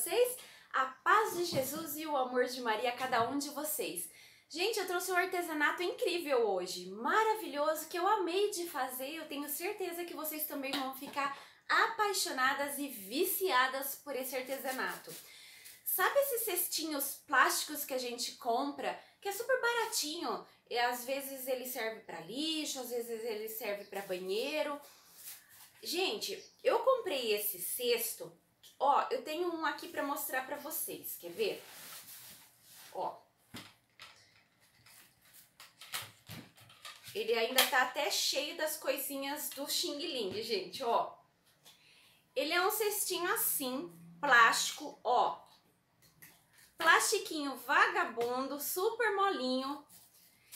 vocês. A paz de Jesus e o amor de Maria a cada um de vocês. Gente, eu trouxe um artesanato incrível hoje, maravilhoso, que eu amei de fazer. Eu tenho certeza que vocês também vão ficar apaixonadas e viciadas por esse artesanato. Sabe esses cestinhos plásticos que a gente compra, que é super baratinho? E às vezes ele serve para lixo, às vezes ele serve para banheiro. Gente, eu comprei esse cesto Ó, eu tenho um aqui para mostrar para vocês, quer ver? Ó. Ele ainda tá até cheio das coisinhas do Xing Ling, gente, ó. Ele é um cestinho assim, plástico, ó. Plastiquinho vagabundo, super molinho.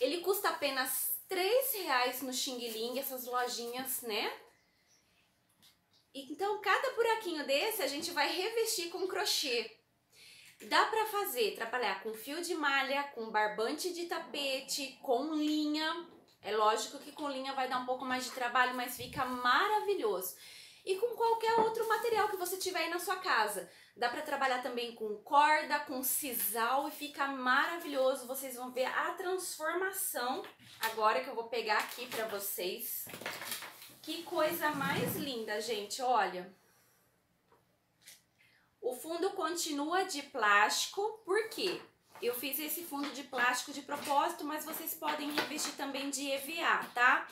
Ele custa apenas R$ reais no Xing Ling, essas lojinhas, né? Então, cada buraquinho desse a gente vai revestir com crochê. Dá para fazer, trabalhar com fio de malha, com barbante de tapete, com linha. É lógico que com linha vai dar um pouco mais de trabalho, mas fica maravilhoso. E com qualquer outro material que você tiver aí na sua casa. Dá para trabalhar também com corda, com sisal e fica maravilhoso. Vocês vão ver a transformação agora que eu vou pegar aqui para vocês. Que coisa mais linda, gente, olha. O fundo continua de plástico, por quê? Eu fiz esse fundo de plástico de propósito, mas vocês podem revestir também de EVA, tá?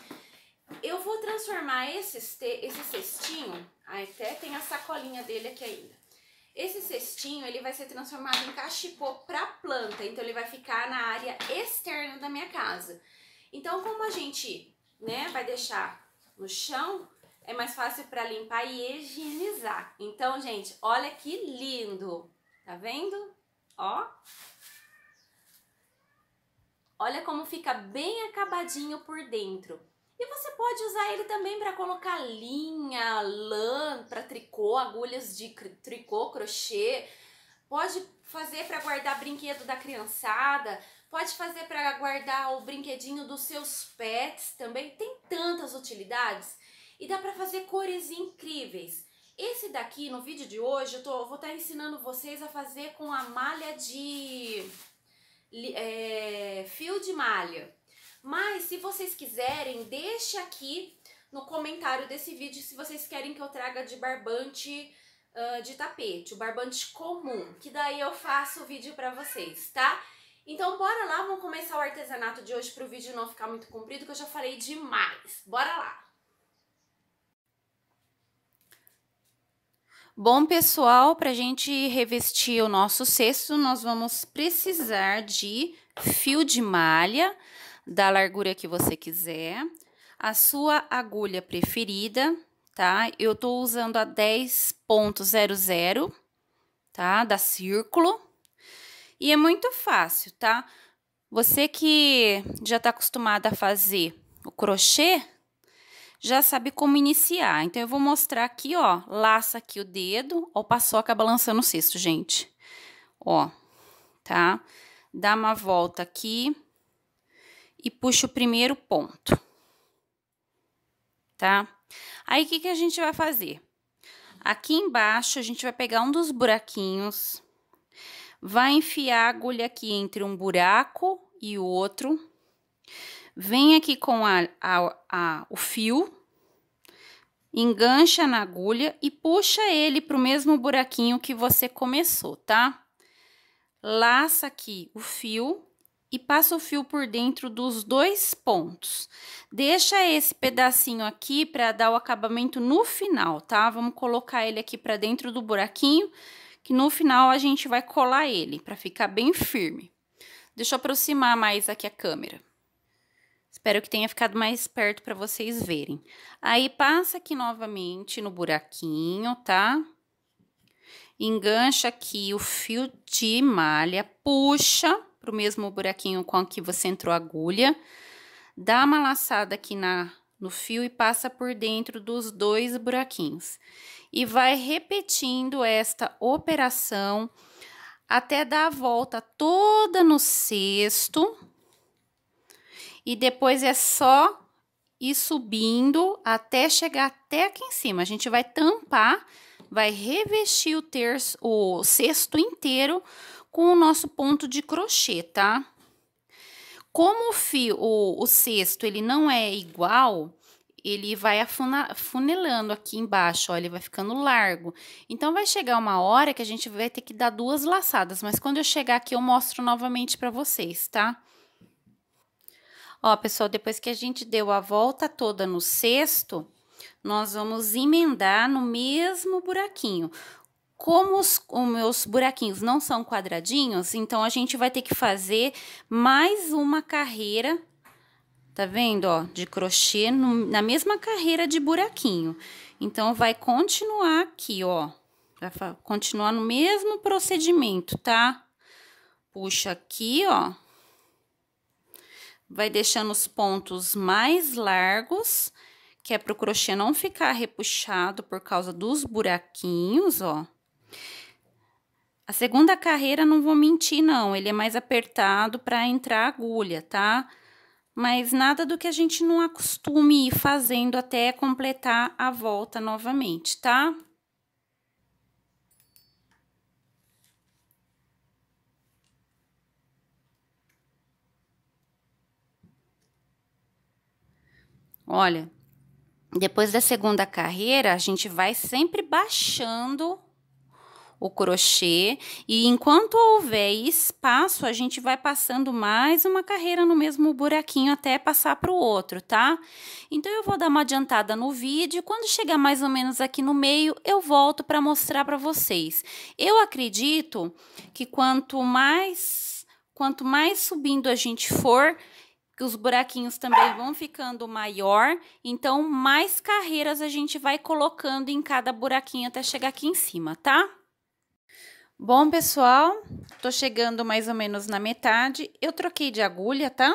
Eu vou transformar esse, esse cestinho, até tem a sacolinha dele aqui ainda. Esse cestinho, ele vai ser transformado em cachipô para planta, então ele vai ficar na área externa da minha casa. Então, como a gente, né, vai deixar no chão, é mais fácil para limpar e higienizar. Então, gente, olha que lindo. Tá vendo? Ó. Olha como fica bem acabadinho por dentro. E você pode usar ele também para colocar linha, lã, para tricô, agulhas de tricô, crochê. Pode fazer para guardar brinquedo da criançada. Pode fazer para guardar o brinquedinho dos seus pets também. Tem tantas utilidades e dá para fazer cores incríveis. Esse daqui, no vídeo de hoje, eu tô, vou estar tá ensinando vocês a fazer com a malha de... É, fio de malha. Mas se vocês quiserem, deixe aqui no comentário desse vídeo se vocês querem que eu traga de barbante uh, de tapete, o barbante comum, que daí eu faço o vídeo para vocês, tá? Então bora lá, vamos começar o artesanato de hoje para o vídeo não ficar muito comprido, que eu já falei demais. Bora lá! Bom, pessoal, para a gente revestir o nosso cesto, nós vamos precisar de fio de malha da largura que você quiser, a sua agulha preferida, tá? Eu tô usando a 10.00, tá? Da Círculo. E é muito fácil, tá? Você que já está acostumada a fazer o crochê, já sabe como iniciar. Então, eu vou mostrar aqui, ó, laça aqui o dedo, ó, o paçoca balançando o cesto, gente. Ó, tá? Dá uma volta aqui e puxa o primeiro ponto, tá? Aí, o que, que a gente vai fazer? Aqui embaixo, a gente vai pegar um dos buraquinhos vai enfiar a agulha aqui entre um buraco e o outro, vem aqui com a, a, a, o fio, engancha na agulha e puxa ele para o mesmo buraquinho que você começou, tá? Laça aqui o fio e passa o fio por dentro dos dois pontos. Deixa esse pedacinho aqui para dar o acabamento no final, tá? Vamos colocar ele aqui para dentro do buraquinho que no final a gente vai colar ele para ficar bem firme. Deixa eu aproximar mais aqui a câmera. Espero que tenha ficado mais perto para vocês verem. Aí passa aqui novamente no buraquinho, tá? Engancha aqui o fio de malha, puxa pro mesmo buraquinho com que você entrou a agulha. Dá uma laçada aqui na no fio e passa por dentro dos dois buraquinhos. E vai repetindo esta operação até dar a volta toda no cesto. E depois é só ir subindo até chegar até aqui em cima. A gente vai tampar, vai revestir o terço, o cesto inteiro com o nosso ponto de crochê, tá? Como o, fio, o, o cesto ele não é igual, ele vai afunilando aqui embaixo, ó, ele vai ficando largo. Então, vai chegar uma hora que a gente vai ter que dar duas laçadas, mas quando eu chegar aqui, eu mostro novamente para vocês, tá? Ó, pessoal, depois que a gente deu a volta toda no cesto, nós vamos emendar no mesmo buraquinho. Como os, os meus buraquinhos não são quadradinhos, então a gente vai ter que fazer mais uma carreira, tá vendo, ó, de crochê no, na mesma carreira de buraquinho. Então, vai continuar aqui, ó, vai continuar no mesmo procedimento, tá? Puxa aqui, ó, vai deixando os pontos mais largos, que é para o crochê não ficar repuxado por causa dos buraquinhos, ó. A segunda carreira, não vou mentir, não, ele é mais apertado para entrar agulha, tá? Mas nada do que a gente não acostume ir fazendo até completar a volta novamente, tá? Olha, depois da segunda carreira, a gente vai sempre baixando o crochê e enquanto houver espaço, a gente vai passando mais uma carreira no mesmo buraquinho até passar para o outro, tá? Então eu vou dar uma adiantada no vídeo, quando chegar mais ou menos aqui no meio, eu volto para mostrar para vocês. Eu acredito que quanto mais quanto mais subindo a gente for, que os buraquinhos também vão ficando maior, então mais carreiras a gente vai colocando em cada buraquinho até chegar aqui em cima, tá? Bom, pessoal, tô chegando mais ou menos na metade. Eu troquei de agulha, tá?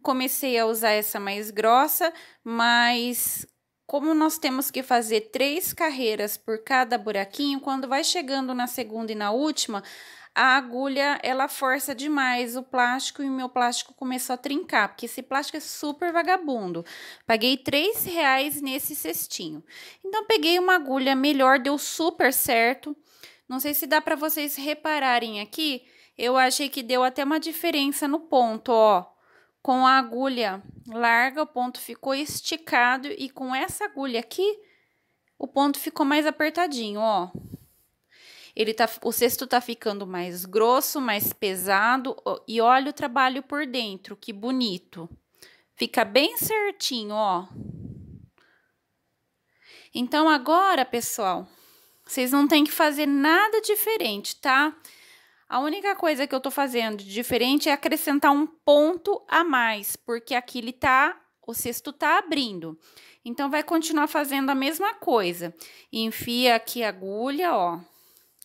Comecei a usar essa mais grossa, mas como nós temos que fazer três carreiras por cada buraquinho, quando vai chegando na segunda e na última, a agulha ela força demais o plástico e o meu plástico começou a trincar, porque esse plástico é super vagabundo. Paguei três reais nesse cestinho. Então peguei uma agulha melhor, deu super certo. Não sei se dá para vocês repararem aqui, eu achei que deu até uma diferença no ponto, ó. Com a agulha larga, o ponto ficou esticado e com essa agulha aqui, o ponto ficou mais apertadinho, ó. Ele tá, o cesto tá ficando mais grosso, mais pesado e olha o trabalho por dentro, que bonito. Fica bem certinho, ó. Então agora, pessoal, vocês não têm que fazer nada diferente, tá? A única coisa que eu tô fazendo de diferente é acrescentar um ponto a mais, porque aqui ele tá, o cesto tá abrindo. Então, vai continuar fazendo a mesma coisa. Enfia aqui a agulha, ó,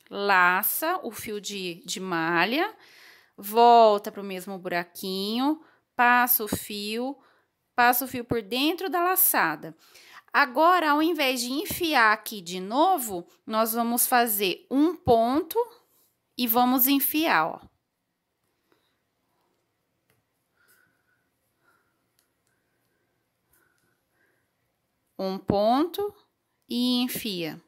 laça o fio de, de malha, volta para o mesmo buraquinho, passa o fio, passa o fio por dentro da laçada. Agora, ao invés de enfiar aqui de novo, nós vamos fazer um ponto e vamos enfiar, ó. Um ponto e enfia.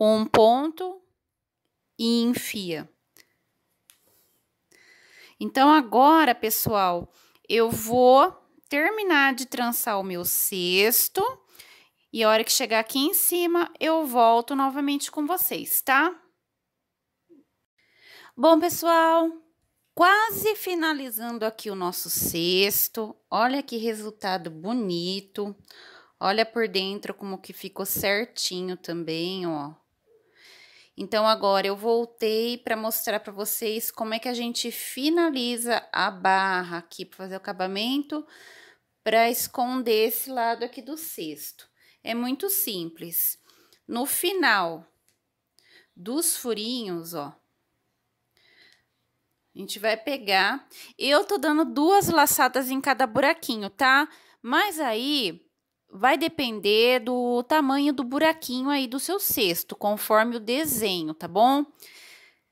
Um ponto e enfia. Então, agora, pessoal, eu vou terminar de trançar o meu cesto. E a hora que chegar aqui em cima, eu volto novamente com vocês, tá? Bom, pessoal, quase finalizando aqui o nosso cesto. Olha que resultado bonito. Olha por dentro como que ficou certinho também, ó. Então agora eu voltei para mostrar para vocês como é que a gente finaliza a barra aqui para fazer o acabamento para esconder esse lado aqui do cesto. É muito simples. No final dos furinhos, ó, a gente vai pegar. Eu tô dando duas laçadas em cada buraquinho, tá? Mas aí Vai depender do tamanho do buraquinho aí do seu cesto, conforme o desenho, tá bom?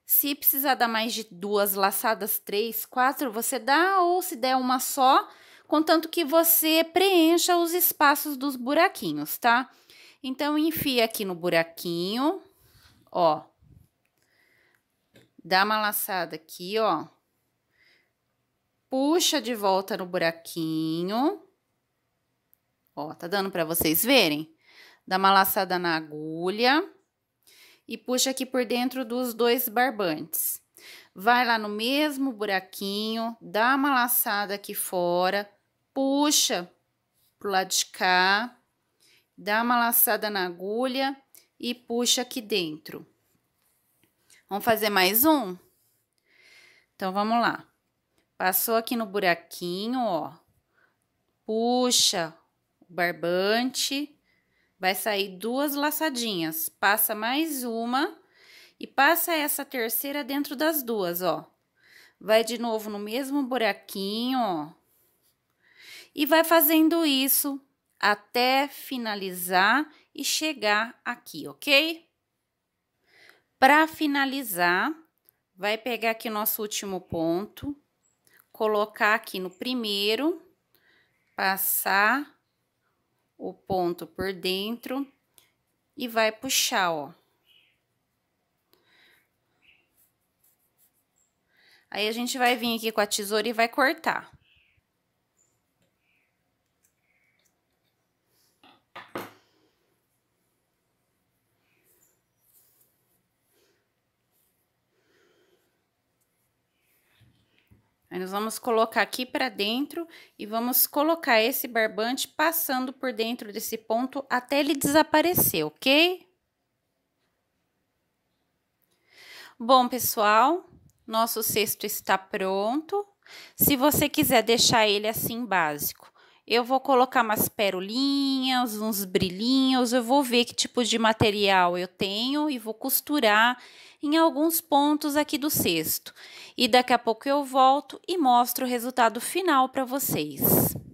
Se precisar dar mais de duas laçadas, três, quatro, você dá, ou se der uma só, contanto que você preencha os espaços dos buraquinhos, tá? Então, enfia aqui no buraquinho, ó. Dá uma laçada aqui, ó. Puxa de volta no buraquinho Ó, tá dando para vocês verem? Dá uma laçada na agulha e puxa aqui por dentro dos dois barbantes. Vai lá no mesmo buraquinho, dá uma laçada aqui fora, puxa pro lado de cá, dá uma laçada na agulha e puxa aqui dentro. Vamos fazer mais um? Então, vamos lá. Passou aqui no buraquinho, ó. Puxa barbante, vai sair duas laçadinhas, passa mais uma e passa essa terceira dentro das duas, ó. Vai de novo no mesmo buraquinho, ó. E vai fazendo isso até finalizar e chegar aqui, ok? Para finalizar, vai pegar aqui o nosso último ponto, colocar aqui no primeiro, passar o ponto por dentro e vai puxar, ó. Aí a gente vai vir aqui com a tesoura e vai cortar. Nós vamos colocar aqui para dentro e vamos colocar esse barbante passando por dentro desse ponto até ele desaparecer, ok? Bom, pessoal, nosso cesto está pronto. Se você quiser deixar ele assim básico, eu vou colocar umas perolinhas, uns brilhinhos, eu vou ver que tipo de material eu tenho e vou costurar em alguns pontos aqui do cesto. E daqui a pouco eu volto e mostro o resultado final para vocês.